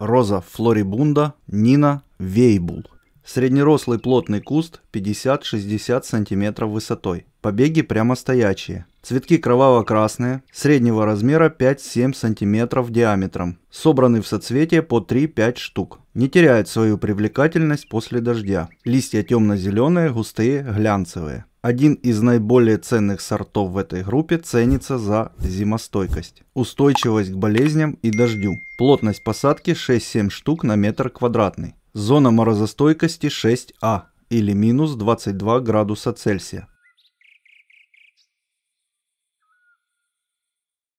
Роза флорибунда, Нина вейбул. Среднерослый плотный куст 50-60 см высотой. Побеги прямостоячие. Цветки кроваво-красные, среднего размера 5-7 см диаметром. Собраны в соцветие по 3-5 штук. Не теряет свою привлекательность после дождя. Листья темно-зеленые, густые, глянцевые. Один из наиболее ценных сортов в этой группе ценится за зимостойкость, устойчивость к болезням и дождю. Плотность посадки 6-7 штук на метр квадратный. Зона морозостойкости 6А или минус 22 градуса Цельсия.